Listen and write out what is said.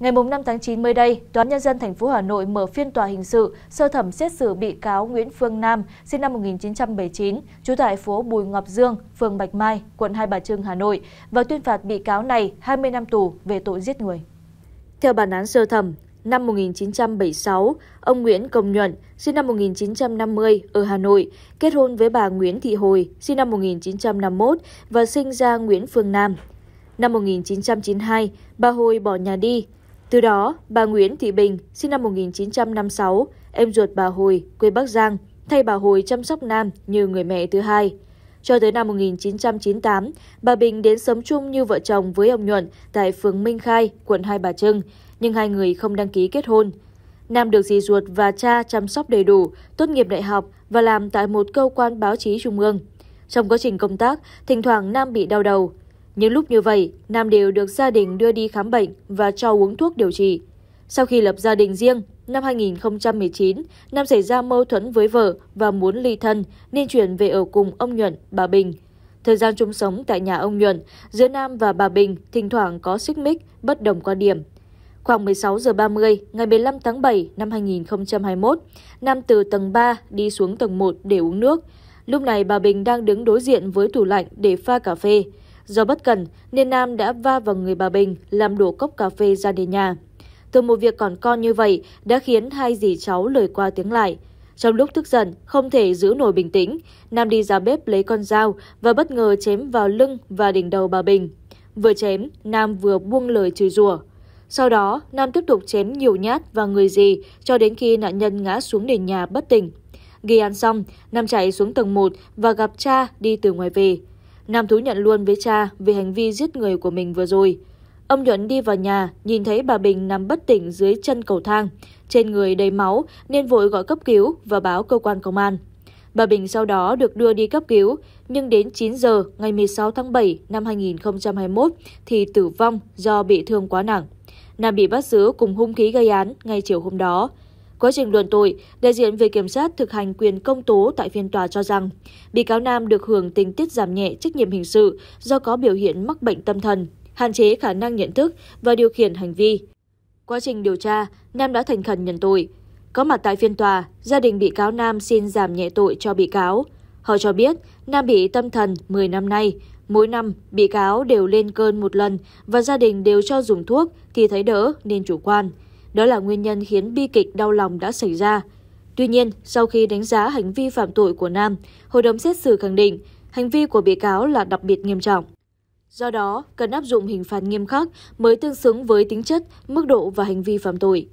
ngày năm tháng chín mới đây tòa nhân dân thành phố hà nội mở phiên tòa hình sự sơ thẩm xét xử bị cáo nguyễn phương nam sinh năm một nghìn chín trăm bảy mươi chín trú tại phố bùi ngọc dương phường bạch mai quận hai bà trưng hà nội và tuyên phạt bị cáo này hai mươi năm tù về tội giết người theo bản án sơ thẩm năm 1976, ông Nguyễn Công Nhuận, sinh năm 1950 ở Hà Nội, kết hôn với bà Nguyễn Thị Hồi, sinh năm 1951 và sinh ra Nguyễn Phương Nam. Năm 1992, bà Hồi bỏ nhà đi, từ đó, bà Nguyễn Thị Bình, sinh năm 1956, em ruột bà Hồi, quê Bắc Giang, thay bà Hồi chăm sóc Nam như người mẹ thứ hai. Cho tới năm 1998, bà Bình đến sống chung như vợ chồng với ông Nhuận tại phường Minh Khai, quận Hai Bà Trưng, nhưng hai người không đăng ký kết hôn. Nam được dì ruột và cha chăm sóc đầy đủ, tốt nghiệp đại học và làm tại một cơ quan báo chí trung ương. Trong quá trình công tác, thỉnh thoảng Nam bị đau đầu, những lúc như vậy, Nam đều được gia đình đưa đi khám bệnh và cho uống thuốc điều trị. Sau khi lập gia đình riêng, năm 2019, Nam xảy ra mâu thuẫn với vợ và muốn ly thân nên chuyển về ở cùng ông Nhuận, bà Bình. Thời gian chung sống tại nhà ông Nhuận, giữa Nam và bà Bình thỉnh thoảng có xích mích, bất đồng quan điểm. Khoảng 16 giờ 30 ngày 15 tháng 7 năm 2021, Nam từ tầng 3 đi xuống tầng 1 để uống nước. Lúc này bà Bình đang đứng đối diện với tủ lạnh để pha cà phê. Do bất cẩn nên Nam đã va vào người bà Bình làm đổ cốc cà phê ra đến nhà. Từ một việc còn con như vậy đã khiến hai dì cháu lời qua tiếng lại. Trong lúc tức giận, không thể giữ nổi bình tĩnh, Nam đi ra bếp lấy con dao và bất ngờ chém vào lưng và đỉnh đầu bà Bình. Vừa chém, Nam vừa buông lời chửi rủa. Sau đó, Nam tiếp tục chém nhiều nhát vào người dì cho đến khi nạn nhân ngã xuống nền nhà bất tỉnh. Ghi án xong, Nam chạy xuống tầng 1 và gặp cha đi từ ngoài về. Nam thú nhận luôn với cha về hành vi giết người của mình vừa rồi. Ông Nhuận đi vào nhà, nhìn thấy bà Bình nằm bất tỉnh dưới chân cầu thang, trên người đầy máu nên vội gọi cấp cứu và báo cơ quan công an. Bà Bình sau đó được đưa đi cấp cứu, nhưng đến 9 giờ ngày 16 tháng 7 năm 2021 thì tử vong do bị thương quá nặng. Nam bị bắt giữ cùng hung khí gây án ngay chiều hôm đó. Quá trình luận tội, đại diện về kiểm sát thực hành quyền công tố tại phiên tòa cho rằng, bị cáo Nam được hưởng tình tiết giảm nhẹ trách nhiệm hình sự do có biểu hiện mắc bệnh tâm thần, hạn chế khả năng nhận thức và điều khiển hành vi. Quá trình điều tra, Nam đã thành khẩn nhận tội. Có mặt tại phiên tòa, gia đình bị cáo Nam xin giảm nhẹ tội cho bị cáo. Họ cho biết Nam bị tâm thần 10 năm nay, mỗi năm bị cáo đều lên cơn một lần và gia đình đều cho dùng thuốc thì thấy đỡ nên chủ quan. Đó là nguyên nhân khiến bi kịch đau lòng đã xảy ra. Tuy nhiên, sau khi đánh giá hành vi phạm tội của Nam, hội đồng xét xử khẳng định hành vi của bị cáo là đặc biệt nghiêm trọng. Do đó, cần áp dụng hình phạt nghiêm khắc mới tương xứng với tính chất, mức độ và hành vi phạm tội.